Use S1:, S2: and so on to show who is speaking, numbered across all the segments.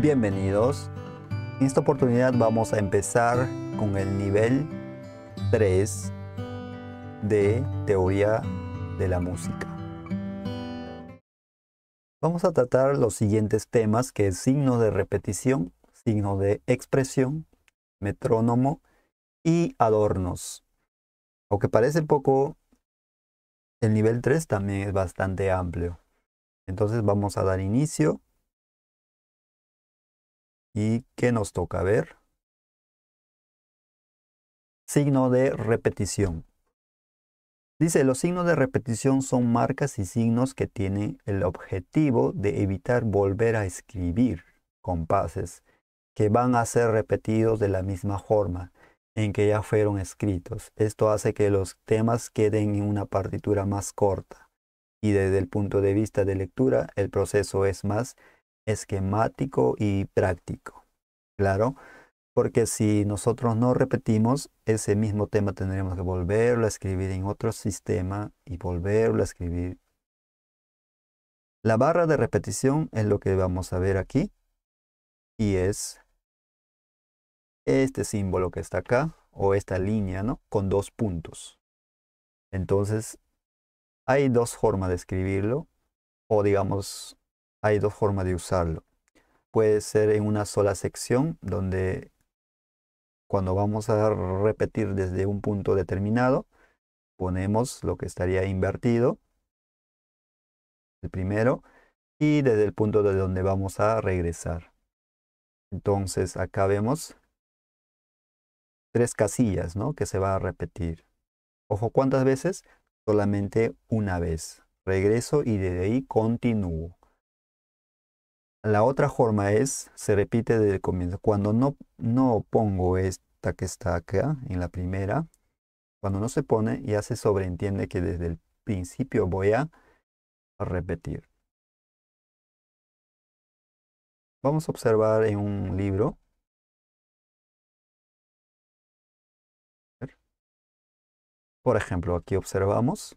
S1: bienvenidos. En esta oportunidad vamos a empezar con el nivel 3 de teoría de la música. Vamos a tratar los siguientes temas que es signo de repetición, signo de expresión, metrónomo y adornos. Aunque parece poco, el nivel 3 también es bastante amplio.
S2: Entonces vamos a dar inicio ¿Y qué nos toca ver? Signo de repetición.
S1: Dice, los signos de repetición son marcas y signos que tienen el objetivo de evitar volver a escribir compases que van a ser repetidos de la misma forma en que ya fueron escritos. Esto hace que los temas queden en una partitura más corta y desde el punto de vista de lectura el proceso es más esquemático y práctico. Claro, porque si nosotros no repetimos ese mismo tema, tendremos que volverlo a escribir en otro sistema y volverlo a escribir. La barra de repetición es lo que vamos a ver aquí y es este símbolo que está acá o esta línea, ¿no? Con dos puntos. Entonces, hay dos formas de escribirlo o digamos hay dos formas de usarlo. Puede ser en una sola sección donde cuando vamos a repetir desde un punto determinado, ponemos lo que estaría invertido, el primero, y desde el punto de donde vamos a regresar. Entonces acá vemos tres casillas ¿no? que se va a repetir. Ojo, ¿cuántas veces? Solamente una vez. Regreso y desde ahí continúo. La otra forma es, se repite desde el comienzo. Cuando no, no pongo esta que está acá, en la primera, cuando no se pone, ya se sobreentiende que desde el principio voy a repetir.
S2: Vamos a observar en un libro. Por ejemplo, aquí observamos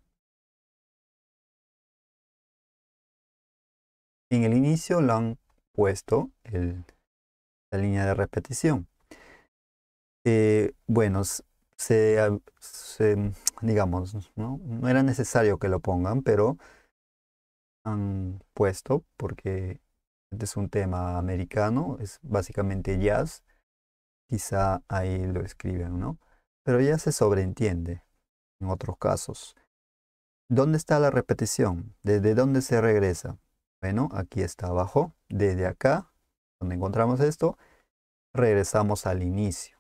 S2: en el inicio lo han puesto la línea de repetición.
S1: Eh, bueno, se, digamos, ¿no? era necesario que lo pongan, pero han puesto porque este es un tema americano, es básicamente jazz, quizá ahí lo escriben, ¿no? Pero ya se sobreentiende en otros casos. ¿Dónde está la repetición? ¿Desde dónde se regresa? Bueno, aquí está abajo. Desde acá, donde encontramos esto, regresamos al inicio.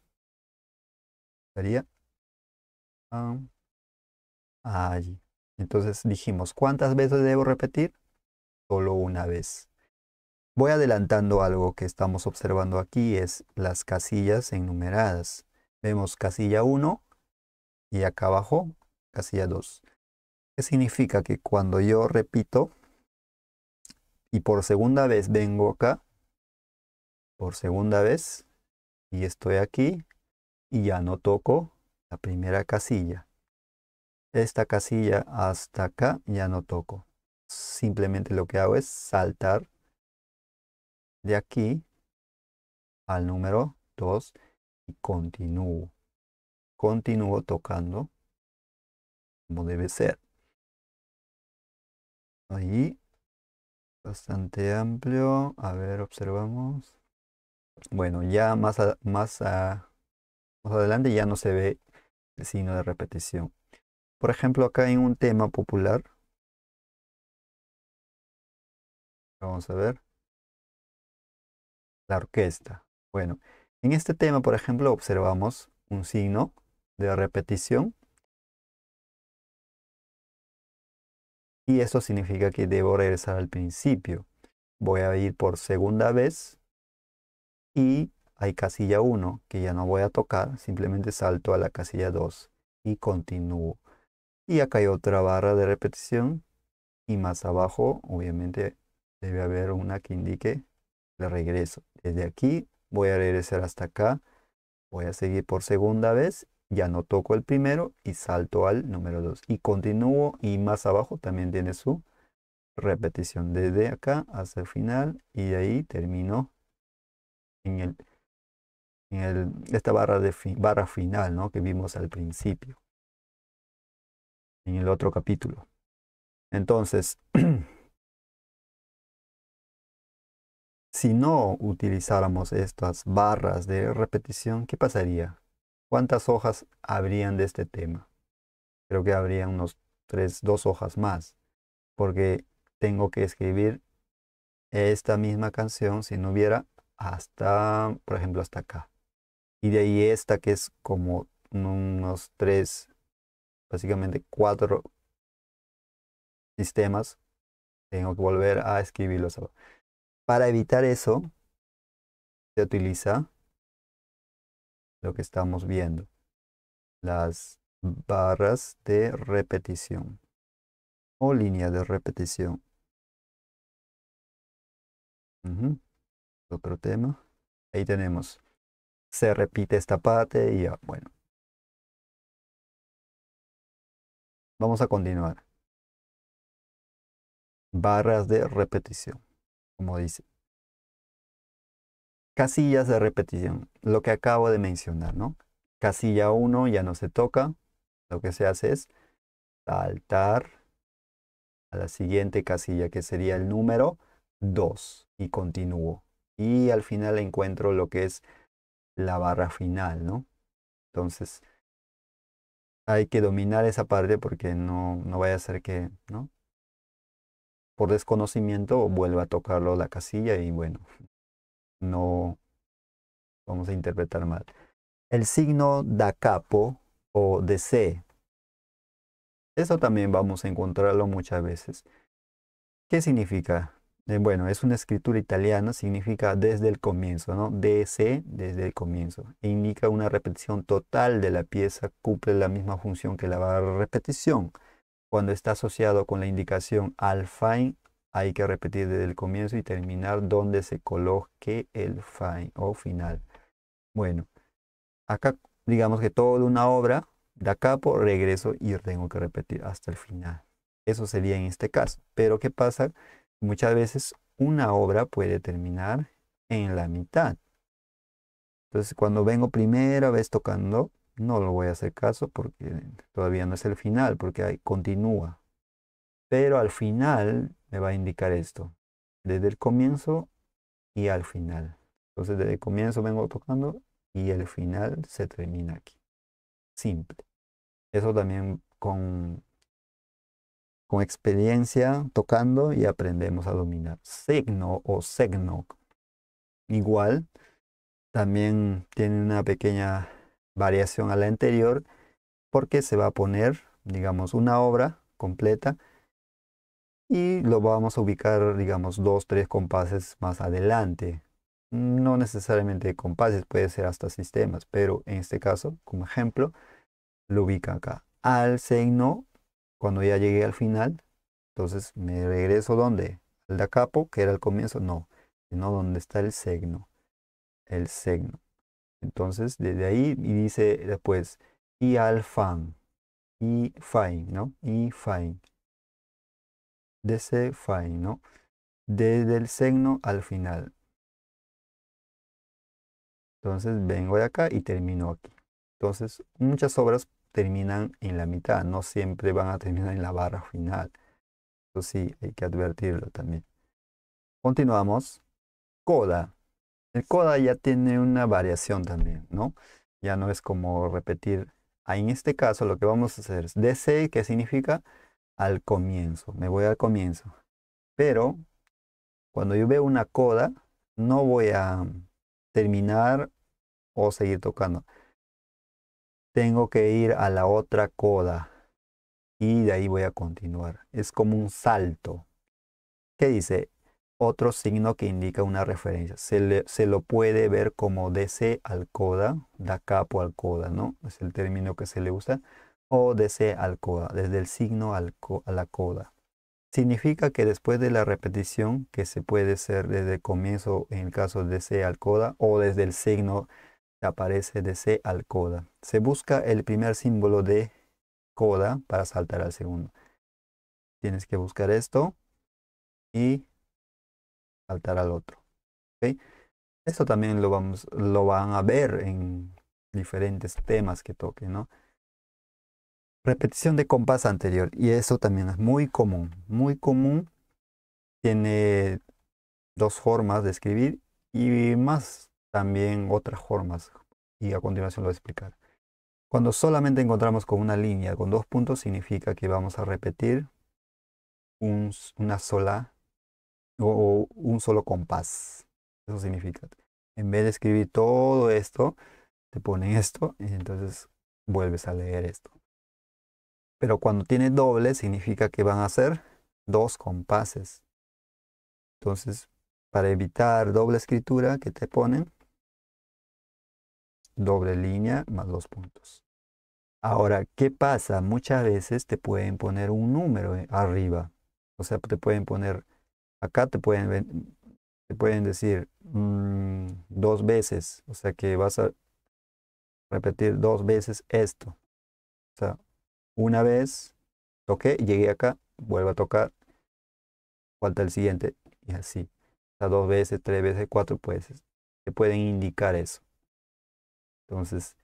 S1: Sería ah, allí. Entonces dijimos, ¿cuántas veces debo repetir? Solo una vez. Voy adelantando algo que estamos observando aquí, es las casillas enumeradas. Vemos casilla 1 y acá abajo casilla 2. ¿Qué significa? Que cuando yo repito y por segunda vez vengo acá. Por segunda vez. Y estoy aquí. Y ya no toco la primera casilla. Esta casilla hasta acá ya no toco. Simplemente lo que hago es
S2: saltar de aquí al número 2 y continúo. Continúo tocando como debe ser. Ahí bastante amplio. A ver, observamos. Bueno, ya más,
S1: más adelante ya no se ve el signo de repetición.
S2: Por ejemplo, acá en un tema popular. Vamos a ver. La orquesta. Bueno,
S1: en este tema, por ejemplo, observamos un signo de repetición Y eso significa que debo regresar al principio. Voy a ir por segunda vez y hay casilla 1 que ya no voy a tocar, simplemente salto a la casilla 2 y continúo. Y acá hay otra barra de repetición y más abajo obviamente debe haber una que indique el regreso. Desde aquí voy a regresar hasta acá, voy a seguir por segunda vez ya no toco el primero y salto al número 2 y continúo y más abajo también tiene su repetición desde acá hasta el final y de ahí termino en el,
S2: en el esta barra de barra final ¿no? que vimos al principio en el otro capítulo entonces si no utilizáramos estas barras
S1: de repetición qué pasaría ¿Cuántas hojas habrían de este tema? Creo que habría unos tres, dos hojas más, porque tengo que escribir esta misma canción si no hubiera hasta, por ejemplo, hasta acá. Y de ahí esta que es como unos tres, básicamente cuatro sistemas, tengo que volver a escribirlos. Para evitar eso, se utiliza
S2: lo que estamos viendo, las barras de repetición o línea de repetición. Otro tema. Ahí tenemos. Se repite esta parte y ya, bueno. Vamos a continuar. Barras de repetición, como dice. Casillas de repetición,
S1: lo que acabo de mencionar, ¿no? Casilla 1 ya no se toca, lo que se hace es saltar a la siguiente casilla que sería el número 2 y continúo. Y al final encuentro lo que es la barra final, ¿no? Entonces hay que dominar esa parte porque no, no vaya a ser que, ¿no? Por desconocimiento vuelva a tocarlo la casilla y bueno, no vamos a interpretar mal. El signo da capo o de C. Eso también vamos a encontrarlo muchas veces. ¿Qué significa? Eh, bueno, es una escritura italiana, significa desde el comienzo, ¿no? DC, desde el comienzo. E indica una repetición total de la pieza, cumple la misma función que la repetición. Cuando está asociado con la indicación al fine hay que repetir desde el comienzo y terminar donde se coloque el final. Bueno, acá digamos que toda una obra, da capo, regreso y tengo que repetir hasta el final. Eso sería en este caso. Pero ¿qué pasa? Muchas veces una obra puede terminar en la mitad. Entonces cuando vengo primera vez tocando, no lo voy a hacer caso porque todavía no es el final, porque ahí continúa. Pero al final me va a indicar esto. Desde el comienzo y al final. Entonces desde el comienzo vengo tocando y el final se termina aquí. Simple. Eso también con, con experiencia tocando y aprendemos a dominar. Signo o segno. Igual, también tiene una pequeña variación a la anterior porque se va a poner, digamos, una obra completa y lo vamos a ubicar, digamos, dos, tres compases más adelante. No necesariamente compases, puede ser hasta sistemas, pero en este caso, como ejemplo, lo ubica acá. Al signo, cuando ya llegué al final, entonces me regreso dónde? Al da capo, que era el comienzo, no, sino donde está el signo. El signo. Entonces, desde ahí, y dice después, y al fan, y
S2: fine, ¿no? Y fine de ese ¿no? Desde el signo al final. Entonces
S1: vengo de acá y termino aquí. Entonces muchas obras terminan en la mitad, no siempre van a terminar en la barra final. Eso sí, hay que advertirlo también. Continuamos. Coda. El coda ya tiene una variación también, ¿no? Ya no es como repetir. Ah, en este caso lo que vamos a hacer es DC, ¿qué significa al comienzo, me voy al comienzo. Pero cuando yo veo una coda, no voy a terminar o seguir tocando. Tengo que ir a la otra coda y de ahí voy a continuar. Es como un salto. ¿Qué dice? Otro signo que indica una referencia. Se, se lo puede ver como DC al coda, da capo al coda, ¿no? Es el término que se le usa o C al coda, desde el signo al a la coda. Significa que después de la repetición, que se puede ser desde el comienzo en el caso de C al coda o desde el signo que aparece de C al coda, se busca el primer símbolo de coda para saltar al segundo. Tienes que buscar esto y saltar al otro. ¿okay? Esto también lo, vamos, lo van a ver en diferentes temas que toquen, ¿no? repetición de compás anterior. Y eso también es muy común, muy común. Tiene dos formas de escribir y más también otras formas. Y a continuación lo voy a explicar. Cuando solamente encontramos con una línea, con dos puntos, significa que vamos a repetir una sola o, un solo compás. Eso significa. En vez de escribir todo esto, te ponen esto y entonces vuelves a leer esto. Pero cuando tiene doble significa que van a ser dos compases. Entonces, para evitar doble escritura que te ponen, doble línea más dos puntos. Ahora, ¿qué pasa? Muchas veces te pueden poner un número eh, arriba. O sea, te pueden poner, acá te pueden, te pueden decir mm, dos veces. O sea, que vas a repetir dos veces esto. O sea, una vez toqué, llegué acá, vuelvo a tocar, falta el siguiente y así. O dos veces, tres veces, cuatro veces. Te pueden indicar eso.
S2: Entonces,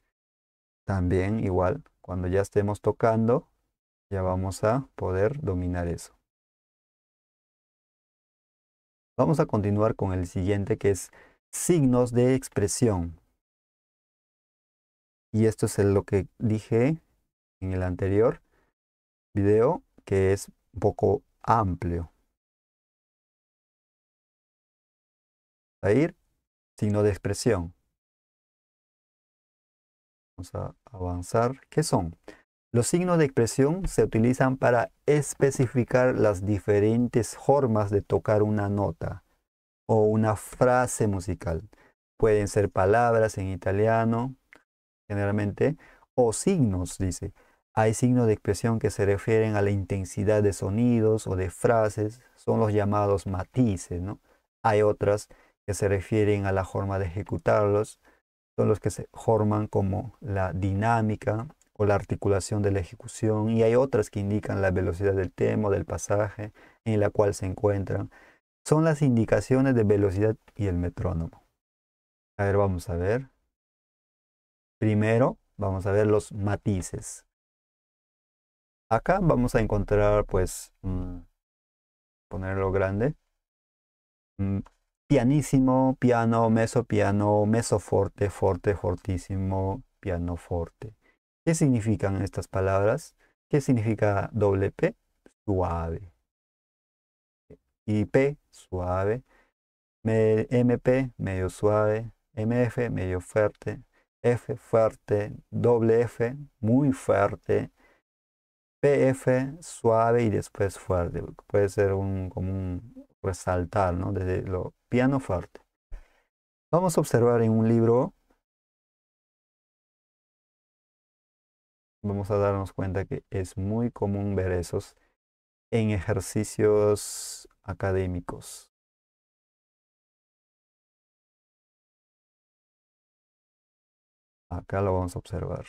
S2: también igual, cuando ya estemos tocando, ya vamos a poder dominar eso.
S1: Vamos a continuar con el siguiente que es signos de expresión.
S2: Y esto es lo que dije en el anterior video, que es un poco amplio. Ahí, signo de expresión. Vamos a avanzar. ¿Qué son? Los signos de expresión
S1: se utilizan para especificar las diferentes formas de tocar una nota o una frase musical. Pueden ser palabras en italiano, generalmente, o signos, dice, hay signos de expresión que se refieren a la intensidad de sonidos o de frases, son los llamados matices, Hay otras que se refieren a la forma de ejecutarlos, son los que se forman como la dinámica o la articulación de la ejecución, y hay otras que indican la velocidad del tema o del pasaje en la cual se encuentran. Son las indicaciones de velocidad y el metrónomo. A ver, vamos a ver. Primero, vamos a ver los matices. Acá vamos a encontrar, pues, mm, ponerlo grande, mm, pianísimo, piano, meso piano, meso forte, forte, fortísimo, piano ¿Qué significan estas palabras? ¿Qué significa doble P? Suave. Y P, suave. MP, medio suave. MF, medio fuerte. F, fuerte. Doble F, muy fuerte. PF suave y después fuerte. Puede ser un, como un resaltar,
S2: ¿no? Desde lo piano fuerte. Vamos a observar en un libro. Vamos a darnos cuenta que es muy común ver esos en ejercicios académicos. Acá lo vamos a observar.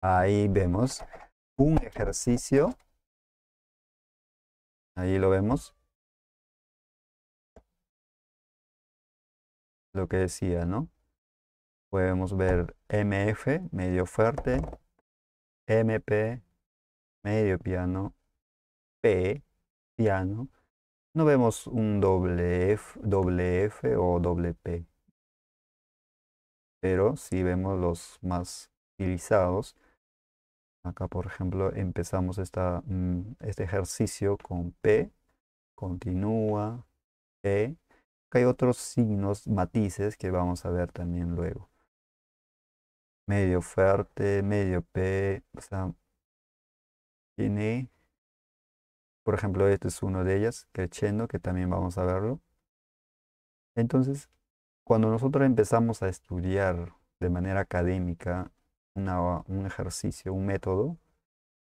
S2: Ahí vemos un ejercicio. Ahí lo vemos. Lo que decía, ¿no? Podemos ver MF, medio
S1: fuerte, MP, medio piano, P, piano. No vemos un doble F, o doble P. Pero sí vemos los más utilizados Acá, por ejemplo, empezamos esta, mm, este ejercicio con P, continúa, P. E. Acá hay otros signos, matices, que vamos a ver también luego. Medio fuerte, medio P, o sea, tiene, por ejemplo, este es uno de ellas, creciendo, que también vamos a verlo. Entonces, cuando nosotros empezamos a estudiar de manera académica un ejercicio, un método,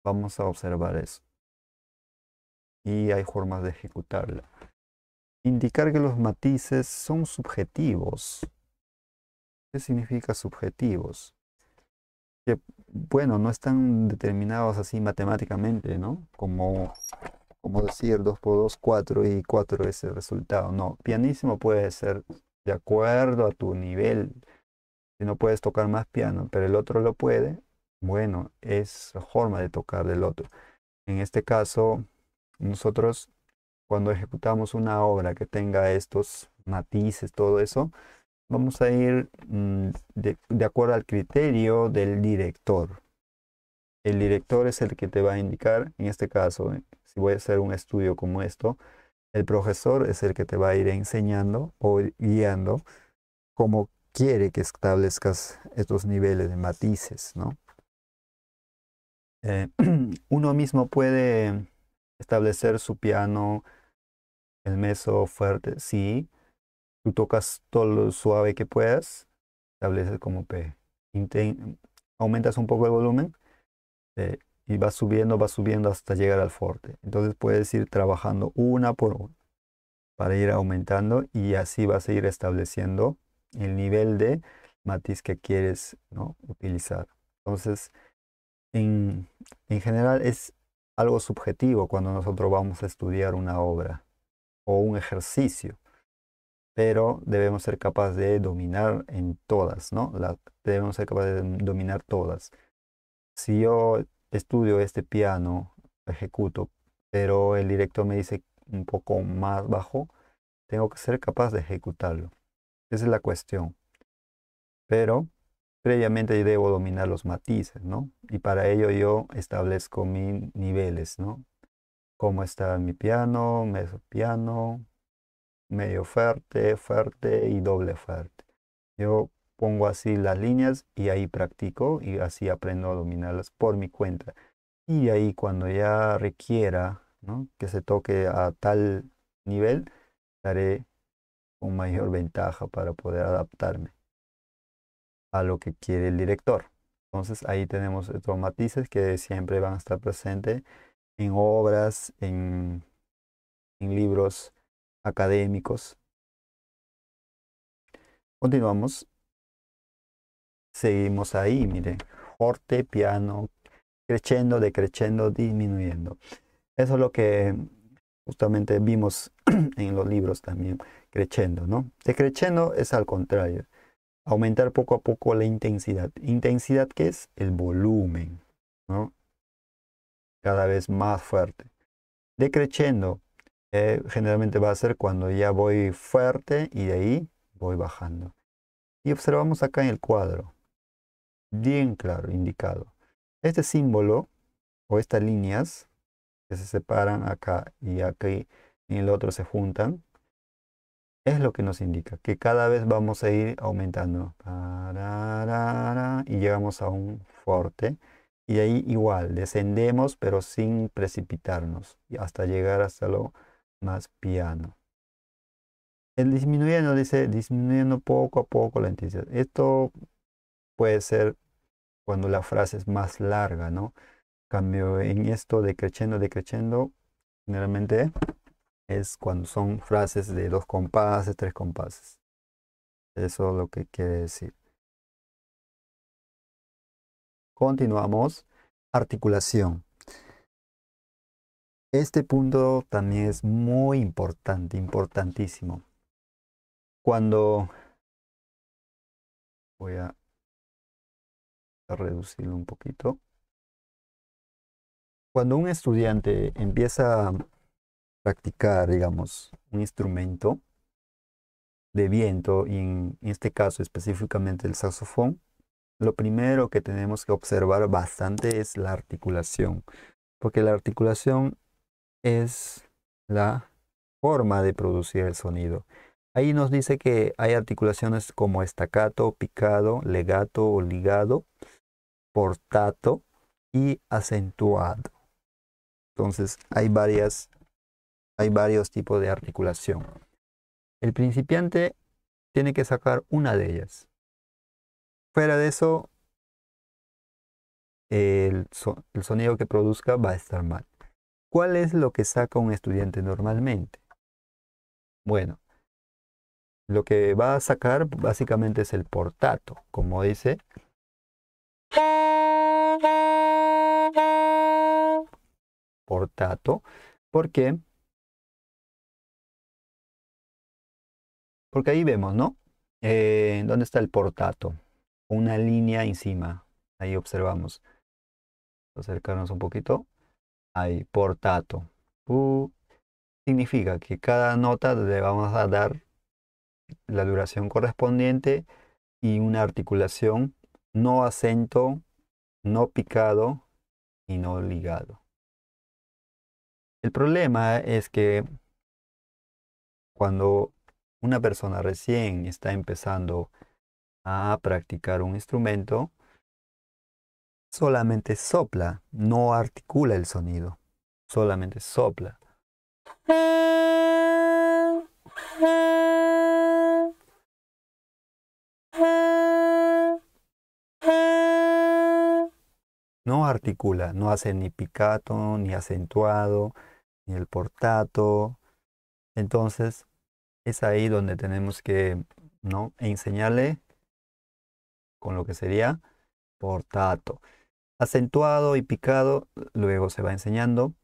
S1: vamos a observar eso. Y hay formas de ejecutarla. Indicar que los matices son subjetivos. ¿Qué significa subjetivos? Que, bueno, no están determinados así matemáticamente, ¿no? Como, como decir 2 por 2, 4 y 4 es el resultado. No, pianísimo puede ser de acuerdo a tu nivel si no puedes tocar más piano, pero el otro lo puede, bueno, es forma de tocar del otro. En este caso, nosotros cuando ejecutamos una obra que tenga estos matices, todo eso, vamos a ir mm, de, de acuerdo al criterio del director. El director es el que te va a indicar, en este caso, si voy a hacer un estudio como esto, el profesor es el que te va a ir enseñando o guiando cómo Quiere que establezcas estos niveles de matices, ¿no? Eh, uno mismo puede establecer su piano, el meso fuerte, sí. Tú tocas todo lo suave que puedas, estableces como P. aumentas un poco el volumen eh, y vas subiendo, vas subiendo hasta llegar al fuerte. Entonces puedes ir trabajando una por una para ir aumentando y así vas a ir estableciendo el nivel de matiz que quieres ¿no? utilizar. Entonces, en, general es algo subjetivo cuando nosotros vamos a estudiar una obra o un ejercicio, pero debemos ser capaces de dominar en todas, ¿no? debemos ser capaces de dominar todas. Si yo estudio este piano, ejecuto, pero el director me dice un poco más bajo, tengo que ser capaz de ejecutarlo. Esa es la cuestión. Pero previamente debo dominar los matices, ¿no? Y para ello yo establezco mis niveles, ¿no? Cómo está mi piano, medio piano, medio fuerte, fuerte y doble fuerte. Yo pongo así las líneas y ahí practico y así aprendo a dominarlas por mi cuenta. Y ahí cuando ya requiera ¿no? que se toque a tal nivel, daré con mayor ventaja para poder adaptarme a lo que quiere el director. Entonces ahí tenemos estos matices que siempre van a estar presentes en obras,
S2: en, libros académicos. Continuamos. Seguimos ahí, miren.
S1: Forte, piano, creciendo, decreciendo, disminuyendo. Eso es lo que justamente vimos en los libros también, decreciendo, ¿no? Decreciendo es al contrario, aumentar poco a poco la intensidad. ¿Intensidad que es? El volumen, ¿no? Cada vez más fuerte. Decreciendo eh, generalmente va a ser cuando ya voy fuerte y de ahí voy bajando. Y observamos acá en el cuadro, bien claro, indicado. Este símbolo o estas líneas que se separan acá y aquí y el otro se juntan, es lo que nos indica que cada vez vamos a ir aumentando. Y llegamos a un forte. Y ahí igual, descendemos pero sin precipitarnos hasta llegar hasta lo más piano. El disminuyendo dice disminuyendo poco a poco la intensidad. Esto puede ser cuando la frase es más larga, ¿no? Cambio en esto decreciendo, decreciendo,
S2: generalmente es cuando son frases de dos compases, tres compases. Eso es lo que quiere decir. Continuamos. Articulación. Este punto también es muy importante, importantísimo. Cuando voy a reducirlo un poquito. Cuando un estudiante empieza
S1: practicar, digamos, un instrumento de viento, y en este caso específicamente el saxofón, lo primero que tenemos que observar bastante es la articulación, porque la articulación es la forma de producir el sonido. Ahí nos dice que hay articulaciones como estacato, picado, legato o ligado, portato y acentuado. Entonces hay varias hay varios tipos de articulación. El principiante tiene que sacar una de ellas. Fuera de eso, el, sonido que produzca va a estar mal. ¿Cuál es lo que saca un estudiante normalmente? Bueno, lo que va a sacar básicamente es el portato, como dice.
S2: Portato, porque Porque ahí vemos, ¿no? Eh, ¿Dónde está el portato? Una línea encima. Ahí
S1: observamos. Acercarnos un poquito. Ahí, portato. Uh, significa que cada nota le vamos a dar la duración correspondiente y una articulación no acento, no picado y no ligado. El problema es que cuando una persona recién está empezando a practicar un instrumento, solamente sopla, no articula el sonido, solamente sopla. No articula, no hace ni picato, ni acentuado, ni el portato. Entonces, es ahí donde tenemos que ¿no? enseñarle con lo que sería portato. Acentuado y picado, luego se va enseñando.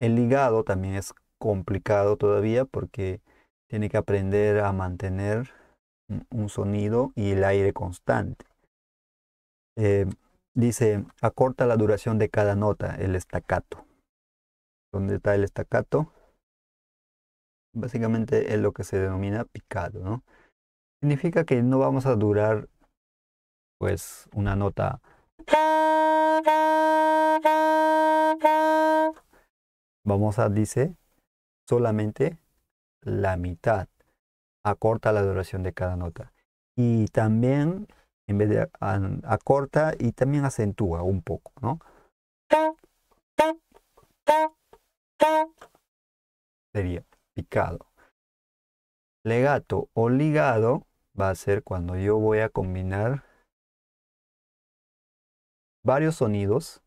S1: El ligado también es complicado todavía porque tiene que aprender a mantener un sonido y el aire constante. Eh, dice, acorta la duración de cada nota, el estacato. ¿Dónde está el estacato? básicamente es lo que se denomina picado, ¿no? Significa que no vamos a durar pues una nota vamos a dice solamente la mitad acorta la duración de cada nota y también en vez de acorta y también acentúa un poco no
S2: sería picado. Legato o ligado va a ser cuando yo voy a combinar
S1: varios sonidos,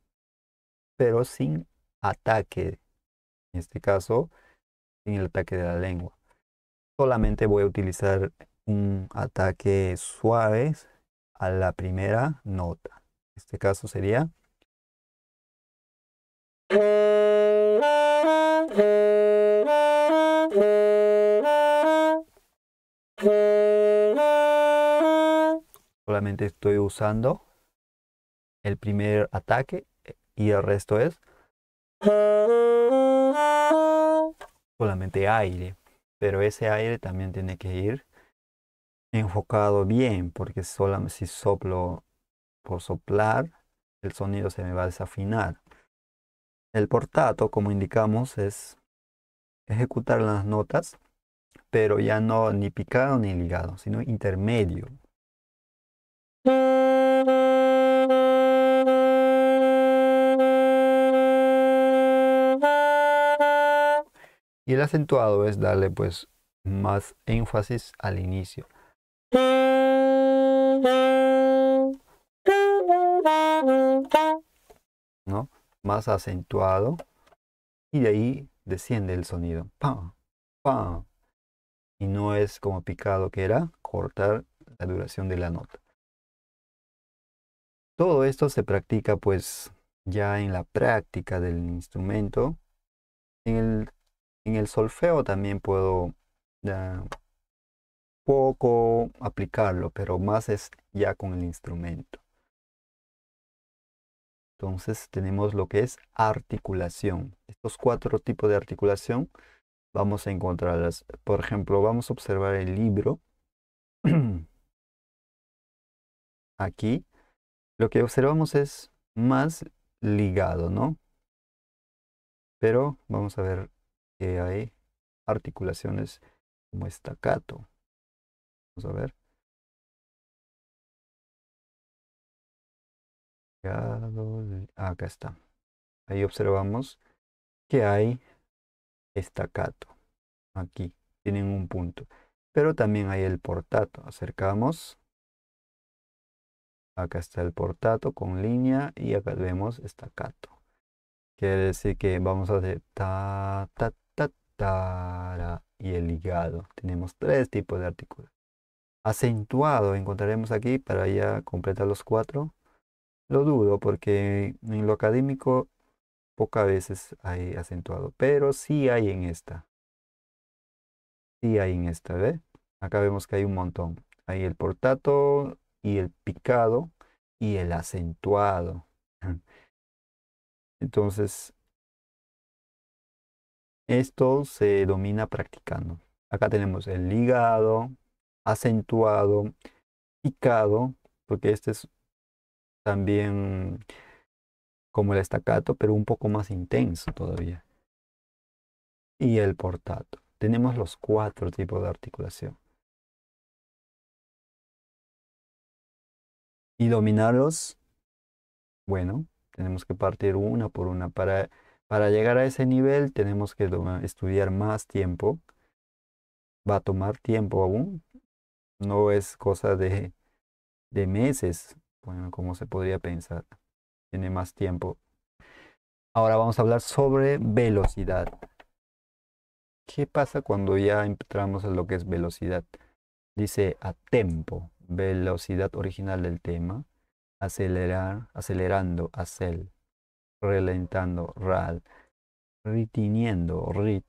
S1: pero sin ataque. En este caso, sin el ataque de la lengua. Solamente voy a utilizar un ataque suave a la primera nota. En este caso sería... Solamente estoy usando el primer ataque eh, y el resto es solamente aire. Pero ese aire también tiene que ir enfocado bien porque solamente si soplo por soplar el sonido se me va a desafinar. El portato, como indicamos, es ejecutar las notas, pero ya no ni picado ni ligado, sino intermedio. Y el acentuado es darle pues más énfasis al inicio. ¿No? Más acentuado. Y de ahí desciende el sonido. Y no es como picado que era cortar la duración de la nota. Todo esto se practica pues ya en la práctica del instrumento, el en el solfeo también puedo poco aplicarlo, pero más es ya con el instrumento. Entonces tenemos lo que es articulación. Estos cuatro tipos de articulación vamos a encontrarlas. Por ejemplo, vamos a observar el libro.
S2: Aquí lo que observamos es más ligado, ¿no? Pero vamos a ver hay articulaciones como estacato. Vamos a ver. Ah, acá está. Ahí observamos que hay
S1: estacato. Aquí tienen un punto. Pero también hay el portato. Acercamos. Acá está el portato con línea y acá vemos estacato. Quiere decir que vamos a hacer ta, tara y el hígado. Tenemos tres tipos de artículos. Acentuado encontraremos aquí para ya completar los cuatro. Lo dudo porque en lo académico pocas veces hay acentuado, pero sí hay en esta. Sí hay en esta, ¿ve? Acá vemos que hay un montón. Hay el portato y el picado y el acentuado. Entonces, esto se domina practicando. Acá tenemos el ligado, acentuado, picado, porque este es también como el estacato, pero un poco más intenso todavía.
S2: Y el portato. Tenemos los cuatro tipos de articulación. Y dominarlos,
S1: bueno, tenemos que partir una por una para para llegar a ese nivel tenemos que estudiar más tiempo. Va a tomar tiempo aún. No es cosa de, meses, bueno, como se podría pensar. Tiene más tiempo. Ahora vamos a hablar sobre velocidad. ¿Qué pasa cuando ya entramos en lo que es velocidad? Dice a tempo, velocidad original del tema, acelerar, acelerando, acel, relentando, ral, retiniendo, rit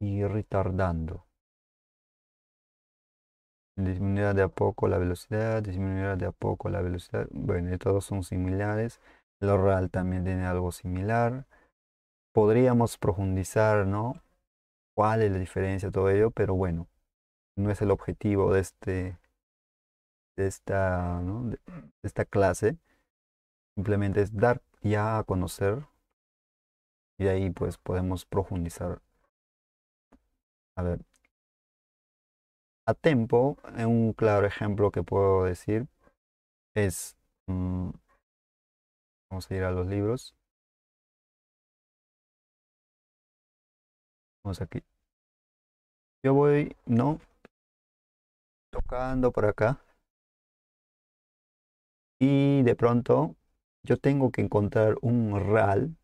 S1: y retardando. Disminuirá de a poco la velocidad, disminuirá de a poco la velocidad. Bueno, todos son similares. lo RAL también tiene algo similar. Podríamos profundizar, ¿no? ¿Cuál es la diferencia de todo ello? Pero bueno, no es el objetivo de este de esta, ¿no? de esta clase. Simplemente
S2: es dar ya a conocer y ahí pues podemos profundizar. A ver, a tempo, eh, un claro ejemplo que puedo decir es, mm, vamos a ir a los libros. Vamos aquí. Yo voy, no, tocando por acá. Y de pronto yo
S1: tengo que encontrar un RAL,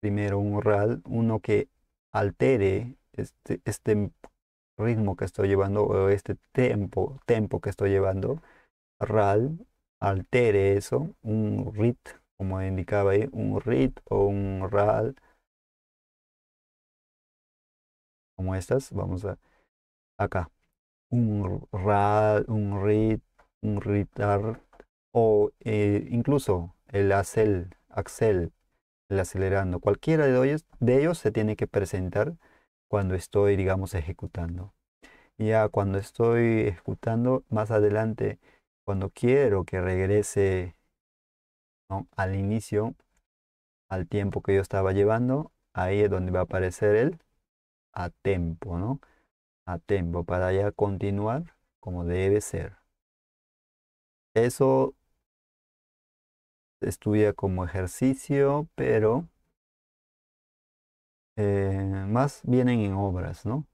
S1: primero un RAL, uno que altere este, este ritmo que estoy llevando o este tempo, tempo que estoy llevando. RAL altere eso, un RIT, como
S2: indicaba ahí, un RIT o un RAL. Como estas, vamos a acá. Un RAL,
S1: un RIT, un RITAR o eh, incluso el Acel, Axel, el acelerando, cualquiera de ellos, de ellos se tiene que presentar cuando estoy, digamos, ejecutando. Ya cuando estoy ejecutando, más adelante, cuando quiero que regrese ¿no? al inicio, al tiempo que yo estaba llevando, ahí es donde va a aparecer el a tempo, ¿no? A tempo, para ya continuar como debe ser.
S2: Eso estudia como ejercicio, pero eh, más
S1: vienen en obras, ¿no?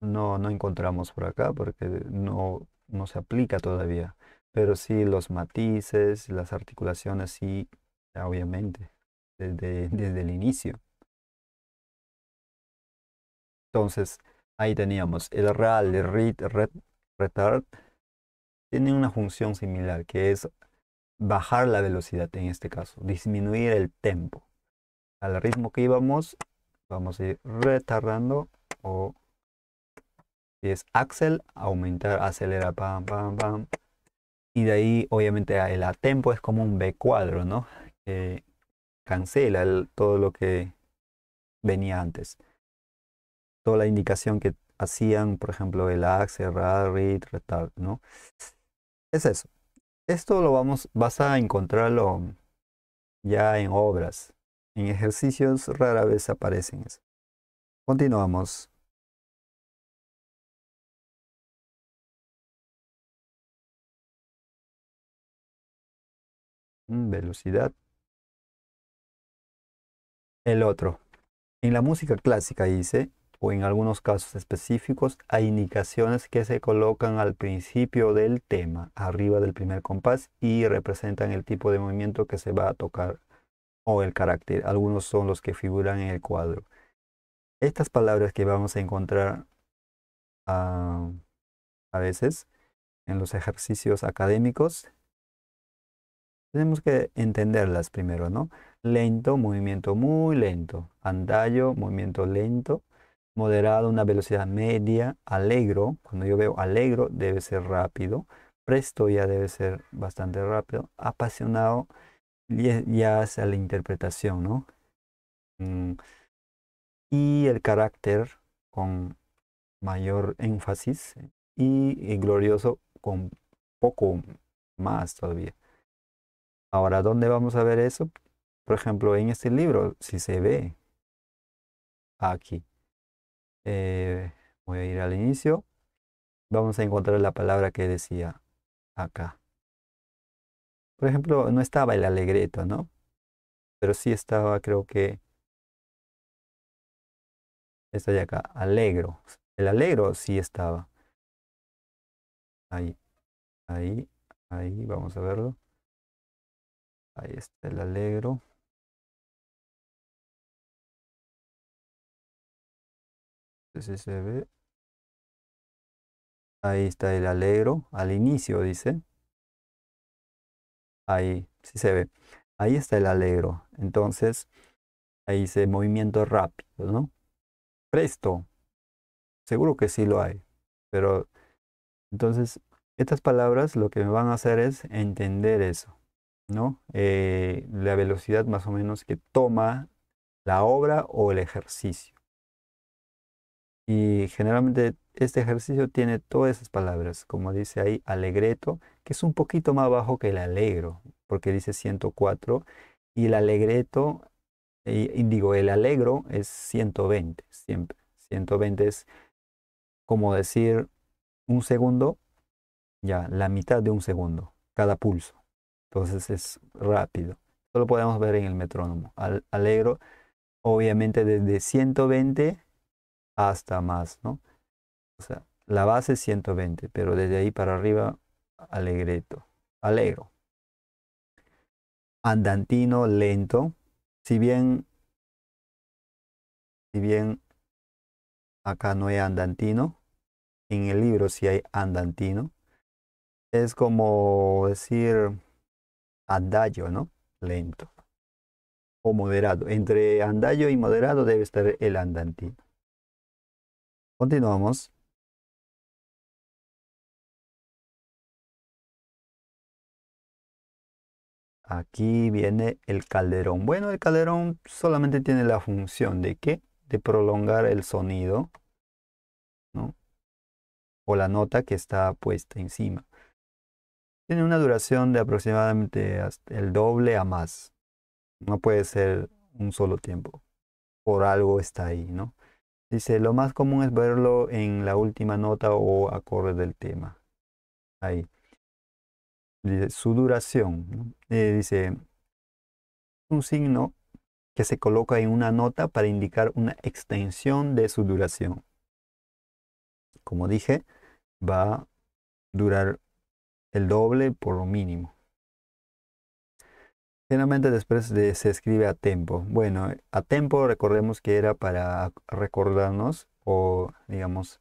S1: No, no encontramos por acá porque no, no se aplica todavía. Pero sí los matices, las articulaciones, sí, obviamente, desde, desde el inicio. Entonces, ahí teníamos el RAL, el RETARD, tiene una función similar que es bajar la velocidad en este caso, disminuir el tempo. Al ritmo que íbamos, vamos a ir retardando o si es axel, aumentar, acelera, pam, pam, pam. Y de ahí, obviamente, el a es como un B cuadro, ¿no? Que cancela todo lo que venía antes. Toda la indicación que hacían, por ejemplo, el axel, rad, retard, ¿no? Es eso. Esto lo vamos, vas a
S2: encontrarlo ya en obras. En ejercicios rara vez aparecen eso. Continuamos. Mm, velocidad. El otro.
S1: En la música clásica dice, o en algunos casos específicos hay indicaciones que se colocan al principio del tema, arriba del primer compás y representan el tipo de movimiento que se va a tocar o el carácter. Algunos son los que figuran en el cuadro. Estas palabras que vamos a encontrar ah, a veces en los ejercicios académicos, tenemos que entenderlas primero, ¿no? Lento, movimiento muy lento. Andallo, movimiento lento moderado, una velocidad media, alegro, cuando yo veo alegro debe ser rápido, presto ya debe ser bastante rápido, apasionado ya es la interpretación, ¿no? Mm. Y el carácter con mayor énfasis y glorioso con poco más todavía. Ahora, ¿dónde vamos a ver eso? Por ejemplo, en este libro, si se ve aquí. Eh, voy a ir al inicio. Vamos a encontrar la palabra que decía
S2: acá. Por ejemplo, no estaba el alegreto, ¿no? Pero sí estaba, creo que... está de acá, alegro. El alegro sí estaba. Ahí, ahí, ahí, vamos a verlo. Ahí está el alegro. Ahí está el alegro al inicio, dice. Ahí,
S1: sí se ve. Ahí está el alegro. Entonces, ahí dice movimiento rápido, ¿no? Presto. Seguro que sí lo hay. Pero, entonces, estas palabras lo que me van a hacer es entender eso, ¿no? Eh, la velocidad más o menos que toma la obra o el ejercicio. Y generalmente este ejercicio tiene todas esas palabras, como dice ahí, alegreto, que es un poquito más bajo que el alegro, porque dice 104, y el alegreto, eh, y, digo, el alegro es 120, siempre. 120 es como decir un segundo, ya, la mitad de un segundo, cada pulso. Entonces es rápido. lo podemos ver en el metrónomo. Al, alegro, obviamente desde 120 hasta más, ¿no? O sea, la base es 120, pero desde ahí para arriba, alegreto, alegro. Andantino, lento. Si bien, si bien acá no hay andantino, en el libro sí hay andantino. Es como decir andallo, ¿no? Lento. O moderado. Entre andallo y moderado debe estar
S2: el andantino. Continuamos. Aquí viene el calderón. Bueno, el calderón solamente tiene la función de qué?
S1: De prolongar el sonido, ¿no? O la nota que está puesta encima. Tiene una duración de aproximadamente el doble a más. No puede ser un solo tiempo. Por algo está ahí, ¿no? Dice, lo más común es verlo en la última nota o acorde del tema. Ahí. Dice, su duración. Eh, dice, un signo que se coloca en una nota para indicar una extensión de su duración. Como dije, va a durar el doble por lo mínimo. Finalmente después se escribe a tempo. Bueno, a tempo recordemos que era para recordarnos o, digamos,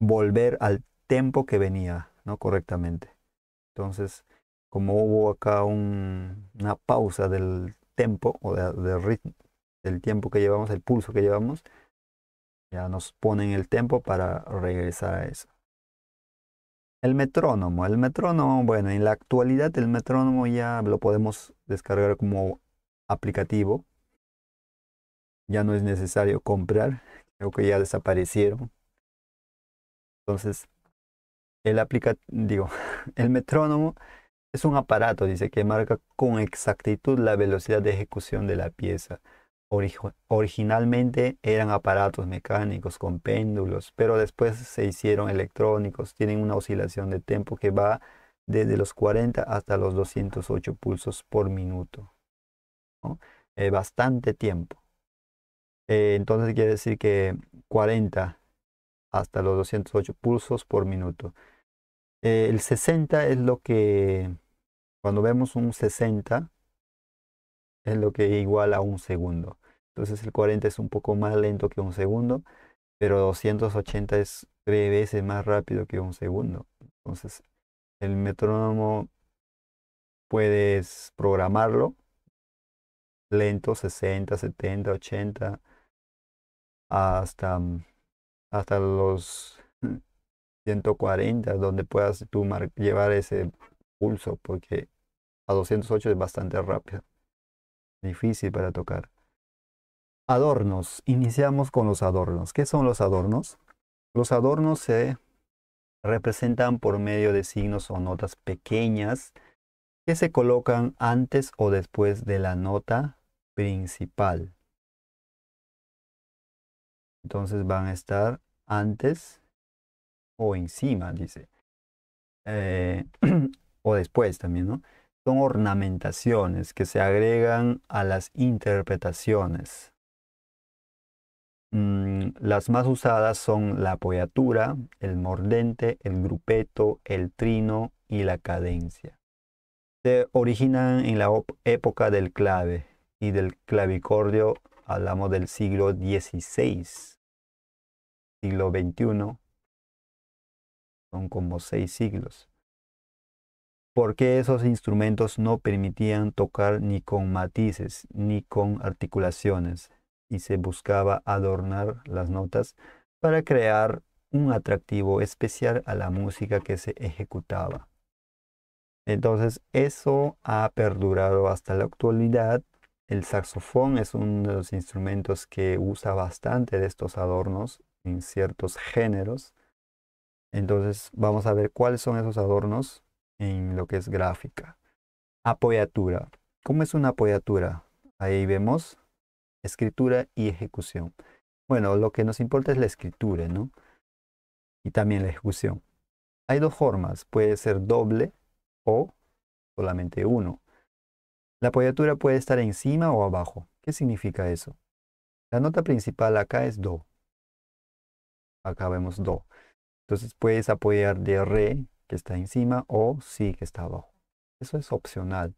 S1: volver al tempo que venía, ¿no? Correctamente. Entonces, como hubo acá una pausa del tempo o de, del ritmo, del tiempo que llevamos, el pulso que llevamos, ya nos ponen el tempo para regresar a eso. El metrónomo, el metrónomo, bueno, en la actualidad el metrónomo ya lo podemos descargar como aplicativo. Ya no es necesario comprar, creo que ya desaparecieron. Entonces, el aplica el metrónomo es un aparato, dice, que marca con exactitud la velocidad de ejecución de la pieza originalmente eran aparatos mecánicos con péndulos, pero después se hicieron electrónicos, tienen una oscilación de tiempo que va desde los 40 hasta los 208 pulsos por minuto. Eh, bastante tiempo. Eh, entonces quiere decir que 40 hasta los 208 pulsos por minuto. Eh, el 60 es lo que, cuando vemos un 60, es lo que igual a un segundo. Entonces el 40 es un poco más lento que un segundo, pero 280 es tres veces más rápido que un segundo. Entonces el metrónomo puedes programarlo lento 60, 70, 80 hasta mm, hasta los 140 donde puedas tú llevar ese pulso porque a 208 es bastante rápido difícil para tocar Adornos. Iniciamos con los adornos. ¿Qué son los adornos? Los adornos se representan por medio de signos o notas pequeñas que se colocan antes o después de la nota principal. Entonces van a estar antes o encima, dice. Eh, o después también, ¿no? Son ornamentaciones que se agregan a las interpretaciones Mm, las más usadas son la apoyatura, el mordente, el grupeto, el trino y la cadencia. Se originan en la época del clave y del clavicordio hablamos del siglo XVI, siglo XXI. Son como seis siglos. Porque esos instrumentos no permitían tocar ni con matices ni con articulaciones? y se buscaba adornar las notas para crear un atractivo especial a la música que se ejecutaba. Entonces eso ha perdurado hasta la actualidad. El saxofón es uno de los instrumentos que usa bastante de estos adornos en ciertos géneros. Entonces vamos a ver cuáles son esos adornos en lo que es gráfica. Apoyatura. ¿Cómo es una apoyatura? Ahí vemos escritura y ejecución. Bueno, lo que nos importa es la escritura, ¿no? Y también la ejecución. Hay dos formas, puede ser doble o solamente uno. La apoyatura puede estar encima o abajo. ¿Qué significa eso? La nota principal acá es do. Acá vemos do. Entonces puedes apoyar de re, que está encima, o si, que está abajo. Eso es opcional.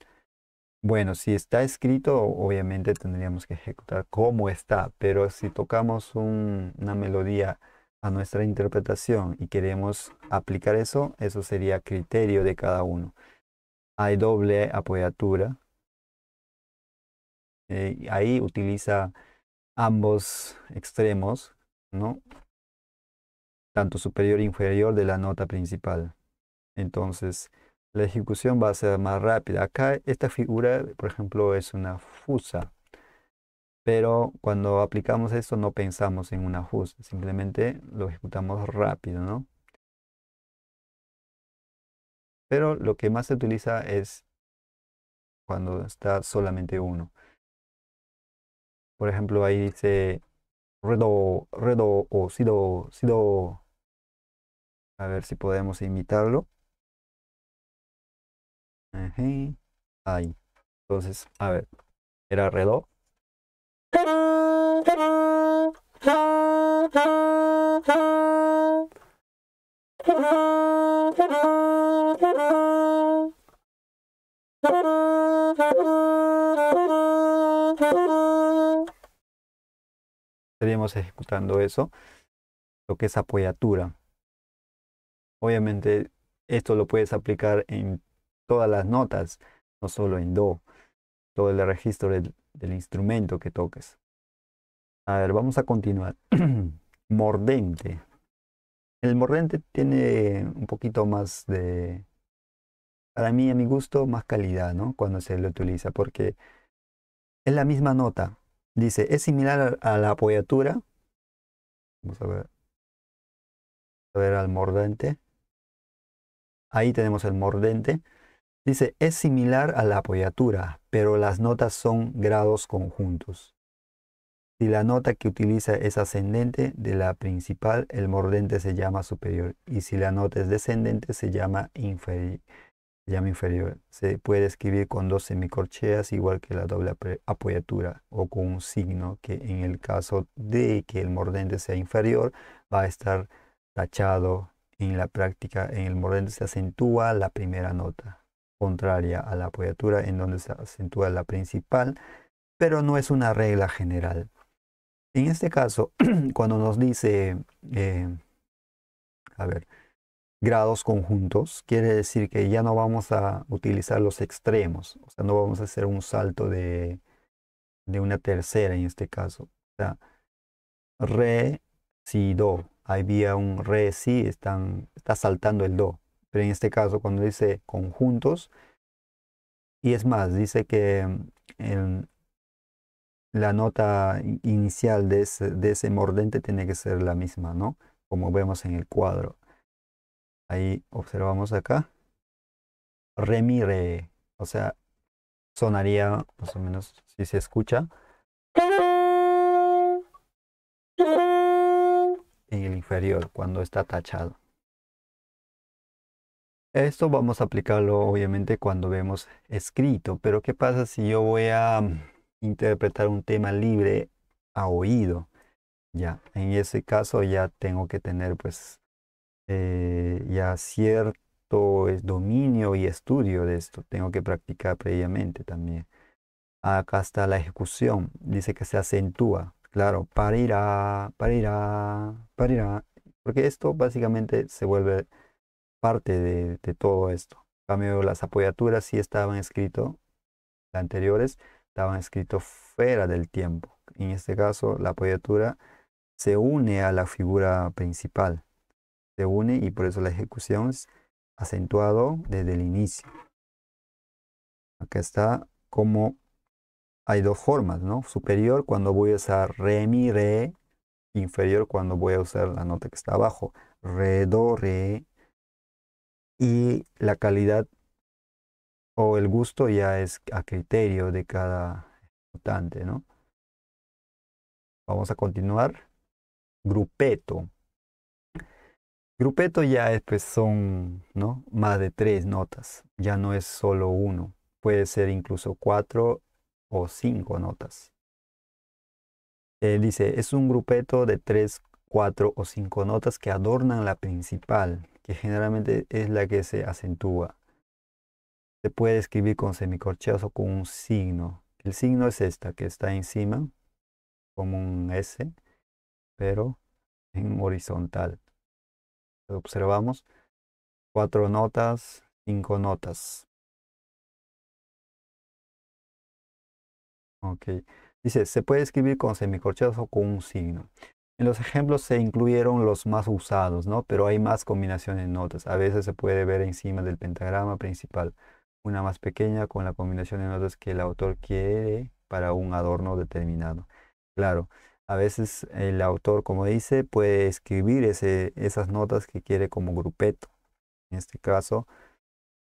S1: Bueno, si está escrito, obviamente tendríamos que ejecutar como está, pero si tocamos un, una melodía a nuestra interpretación y queremos aplicar eso, eso sería criterio de cada uno. Hay doble apoyatura. Eh, ahí utiliza ambos extremos, ¿no? Tanto superior e inferior de la nota principal. Entonces, la ejecución va a ser más rápida. Acá esta figura, por ejemplo, es una fusa, pero cuando aplicamos esto no pensamos en una fusa, simplemente lo ejecutamos rápido, ¿no?
S2: Pero lo que más se utiliza es cuando está solamente uno. Por ejemplo, ahí dice
S1: redo, redo o sido, sido. A ver si podemos
S2: imitarlo. Ahí. Entonces, a ver. Era reloj.
S1: Estaríamos ejecutando eso, lo que es apoyatura. Obviamente esto lo puedes aplicar en todas las notas, no solo en do, todo el registro del, instrumento que toques. A ver, vamos a continuar. mordente. El mordente tiene un poquito más de, para mí, a mi gusto, más calidad, ¿no? Cuando se lo utiliza, porque es la misma nota. Dice, es similar a la apoyatura. Vamos a ver. A ver al mordente. Ahí tenemos el mordente. Dice, es similar a la apoyatura, pero las notas son grados conjuntos. Si la nota que utiliza es ascendente de la principal, el mordente se llama superior. Y si la nota es descendente, se llama, inferior. Se puede escribir con dos semicorcheas, igual que la doble apoyatura, o con un signo que en el caso de que el mordente sea inferior, va a estar tachado en la práctica. En el mordente se acentúa la primera nota contraria a la apoyatura en donde se acentúa la principal, pero no es una regla general. En este caso, cuando nos dice, eh, a ver, grados conjuntos, quiere decir que ya no vamos a utilizar los extremos, o sea, no vamos a hacer un salto de, de una tercera en este caso. O sea, re, si, do. Ahí había un re, si, están, está saltando el do en este caso cuando dice conjuntos, y es más, dice que mm, la nota inicial de ese, de ese mordente tiene que ser la misma, ¿no? Como vemos en el cuadro. Ahí observamos acá. re-mi-re, o sea, sonaría más o menos si se escucha en el inferior cuando está tachado. Esto vamos a aplicarlo obviamente cuando vemos escrito, pero ¿qué pasa si yo voy a mm, interpretar un tema libre a oído? Ya, en ese caso ya tengo que tener pues eh, ya cierto eh, dominio y estudio de esto. Tengo que practicar previamente también. Acá está la ejecución. Dice que se acentúa. Claro, parirá, parirá, parirá. Porque esto básicamente se vuelve parte de, todo esto. En cambio, las apoyaturas sí estaban escritas, las anteriores estaban escritas fuera del tiempo. En este caso, la apoyatura se une a la figura principal, se une y por eso la ejecución es acentuado desde el inicio. Acá está como hay dos formas, ¿no? Superior cuando voy a usar re, mi, re, inferior cuando voy a usar la nota que está abajo, re, do, re, y la calidad o el gusto ya es a criterio de cada votante, ¿no? Vamos a continuar. Grupeto. Grupeto ya es, pues, son ¿no? más de tres notas, ya no es solo uno, puede ser incluso cuatro o cinco notas. Eh, dice, es un grupeto de tres cuatro o cinco notas que adornan la principal, que generalmente es la que se acentúa. Se puede escribir con semicorchazo o con un signo. El signo es esta que está encima, como un S,
S2: pero en horizontal. Observamos cuatro notas, cinco notas. Dice, se puede escribir con semicorchazo o con un signo.
S1: En los ejemplos se incluyeron los más usados, ¿no? pero hay más combinaciones de notas. A veces se puede ver encima del pentagrama principal una más pequeña con la combinación de notas que el autor quiere para un adorno determinado. Claro, a veces el autor, como dice, puede escribir esas notas que quiere como grupeto. En este caso,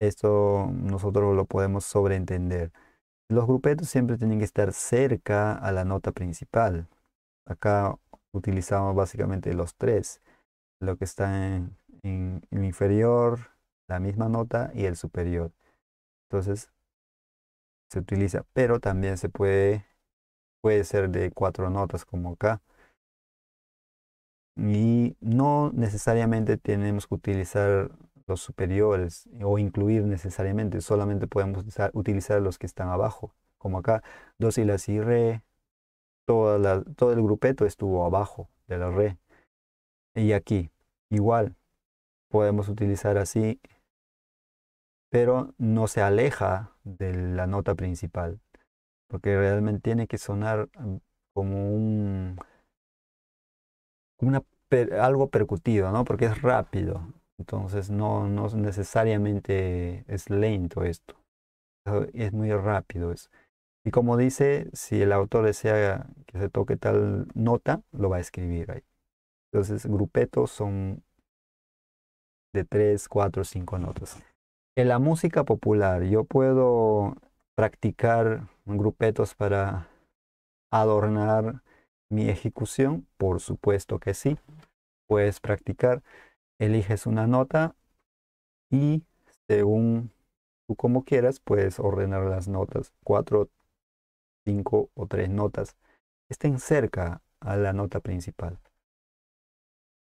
S1: esto nosotros lo podemos sobreentender. Los grupetos siempre tienen que estar cerca a la nota principal. Acá utilizamos básicamente los tres, lo que está en, el inferior, la misma nota y el superior. Entonces, se utiliza, pero también se puede, puede ser de cuatro notas como acá. Y no necesariamente tenemos que utilizar los superiores o incluir necesariamente, solamente podemos utilizar los que están abajo, como acá, dos y la, si, re, la, todo el grupeto estuvo abajo de la red. Y aquí, igual, podemos utilizar así, pero no se aleja de la nota principal, porque realmente tiene que sonar mm, como un algo percutido, ¿no? Porque es rápido. Entonces no, no necesariamente es lento esto. Es muy rápido. Es, y como dice, si el autor desea que se toque tal nota, lo va a escribir ahí. Entonces, grupetos son de 3, 4, cinco notas. En la música popular, yo puedo practicar grupetos para adornar mi ejecución? Por supuesto que sí. Puedes practicar, eliges una nota y según tú como quieras, puedes ordenar las notas cinco o tres notas estén cerca a la nota
S2: principal.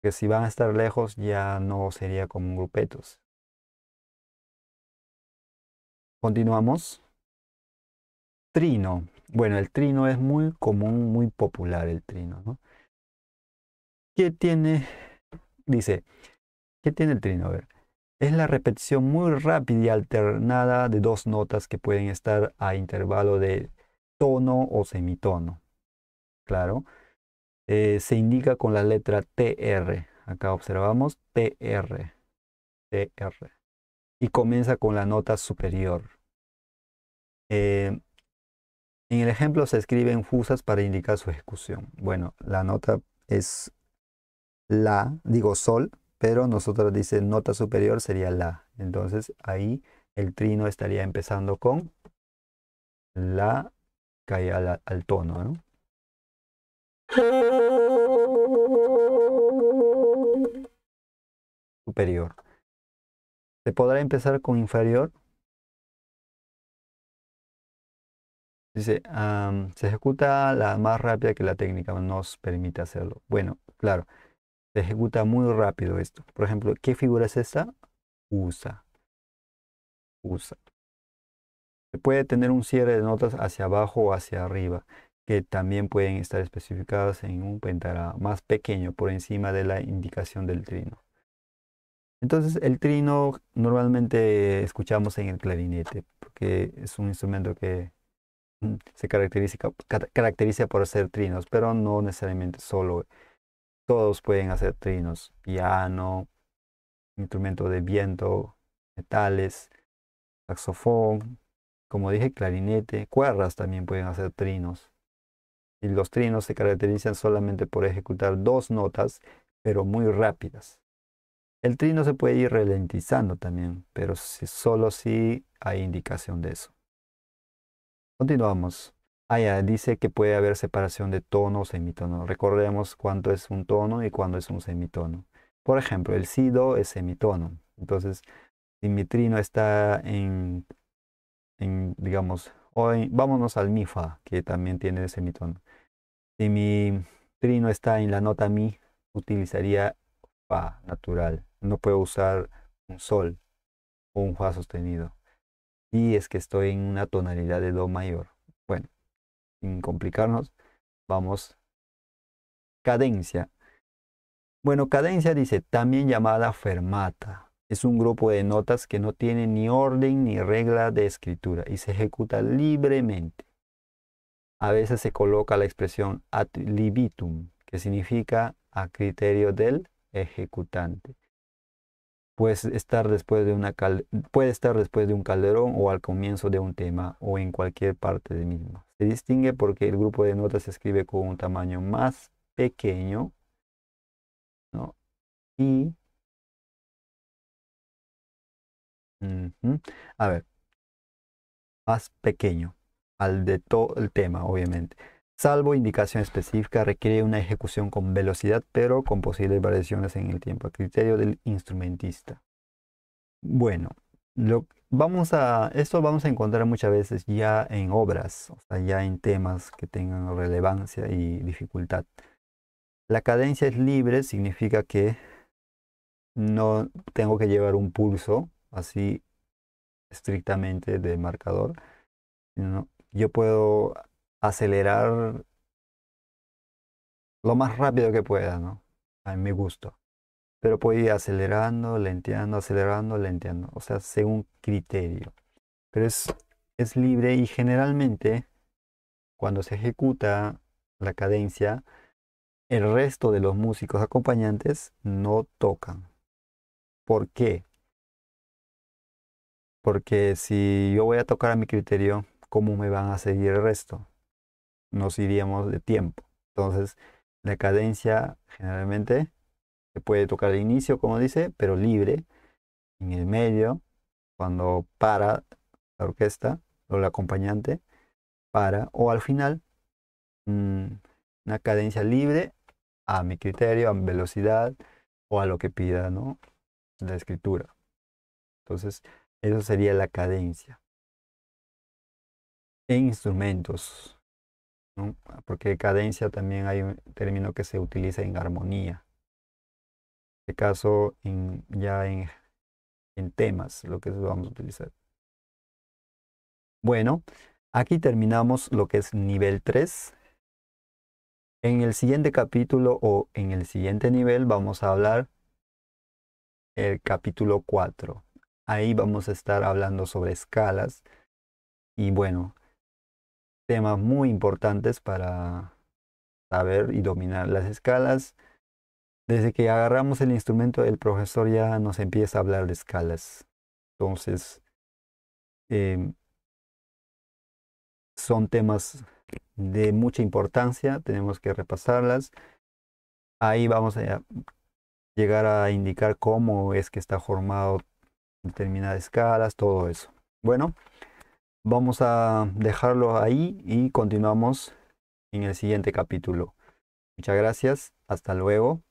S2: Que si van a estar lejos ya no sería como grupetos. Continuamos. Trino. Bueno, el trino es muy común, muy popular el trino, ¿no?
S1: ¿Qué tiene? Dice, ¿qué tiene el trino? ver, es la repetición muy rápida y alternada de dos notas que pueden estar a intervalo de tono o semitono. Claro. Eh, se indica con la letra TR. Acá observamos TR. TR. Y comienza con la nota superior. Eh, en el ejemplo se escriben fusas para indicar su ejecución. Bueno, la nota es la, digo sol, pero nosotros dice nota superior sería la. Entonces ahí el trino estaría empezando con
S2: la cae al, tono, Superior. ¿Se podrá empezar con inferior?
S1: Dice, se ejecuta la más rápida que la técnica nos permite hacerlo. Bueno, claro, se ejecuta muy rápido esto. Por ejemplo, ¿qué figura es esta? Usa. Usa puede tener un cierre de notas hacia abajo o hacia arriba, que también pueden estar especificadas en un pentagrama más pequeño por encima de la indicación del trino. Entonces el trino normalmente escuchamos en el clarinete, porque es un instrumento que mm, se caracteriza, caracteriza por hacer trinos, pero no necesariamente solo. Todos pueden hacer trinos, piano, instrumento de viento, metales, saxofón, como dije, clarinete, cuerdas también pueden hacer trinos. Y los trinos se caracterizan solamente por ejecutar dos notas, pero muy rápidas. El trino se puede ir ralentizando también, pero solo si hay indicación de eso. Continuamos. Ah, ya, dice que puede haber separación de tono o semitono. Recordemos cuánto es un tono y cuándo es un semitono. Por ejemplo, el sido es semitono. Entonces, si mi trino está en digamos, hoy vámonos al mi fa, que también tiene ese semitono. Si mi trino está en la nota mi, utilizaría fa natural. No puedo usar un sol o un fa sostenido. y es que estoy en una tonalidad de do mayor. Bueno, sin complicarnos, vamos. Cadencia. Bueno, cadencia dice, también llamada fermata es un grupo de notas que no tiene ni orden ni regla de escritura y se ejecuta libremente. A veces se coloca la expresión ad libitum, que significa a criterio del ejecutante. Puede estar, después de una puede estar después de un calderón o al comienzo de un tema o en cualquier parte del mismo. Se distingue porque el grupo de notas se escribe con un tamaño más pequeño
S2: ¿no? y A ver, más pequeño
S1: al de todo el tema, obviamente. Salvo indicación específica, requiere una ejecución con velocidad, pero con posibles variaciones en el tiempo, a criterio del instrumentista. Bueno, lo, vamos a, esto vamos a encontrar muchas veces ya en obras, o sea, ya en temas que tengan relevancia y dificultad. La cadencia es libre, significa que no tengo que llevar un pulso así estrictamente de marcador. Yo puedo acelerar lo más rápido que pueda, ¿no? A mi gusto. Pero puedo ir acelerando, lenteando, acelerando, lenteando. O sea, según criterio. Pero es, es libre y generalmente cuando se ejecuta la cadencia, el resto de los músicos acompañantes no tocan. ¿Por qué? Porque si yo voy a tocar a mi criterio, ¿cómo me van a seguir el resto? Nos iríamos de tiempo. Entonces, la cadencia generalmente se puede tocar al inicio, como dice, pero libre. En el medio, cuando para la orquesta o el acompañante, para. O al final, mm, una cadencia libre a mi criterio, a velocidad o a lo que pida ¿no? la escritura. Entonces, eso sería la cadencia. En instrumentos, porque cadencia también hay un término que se utiliza
S2: en armonía. En este caso, ya en, en temas, lo que vamos a utilizar. Bueno, aquí
S1: terminamos lo que es nivel 3. En el siguiente capítulo o en el siguiente nivel vamos a hablar el capítulo 4. Ahí vamos a estar hablando sobre escalas y bueno, temas muy importantes para saber y dominar las escalas. Desde que agarramos el instrumento, el profesor ya nos empieza a hablar de escalas. Entonces, em, son temas de mucha importancia, tenemos que repasarlas. Ahí vamos a llegar a indicar cómo es que está formado determinadas escalas, todo eso. Bueno, vamos a dejarlo
S2: ahí y continuamos en el siguiente capítulo. Muchas gracias, hasta luego.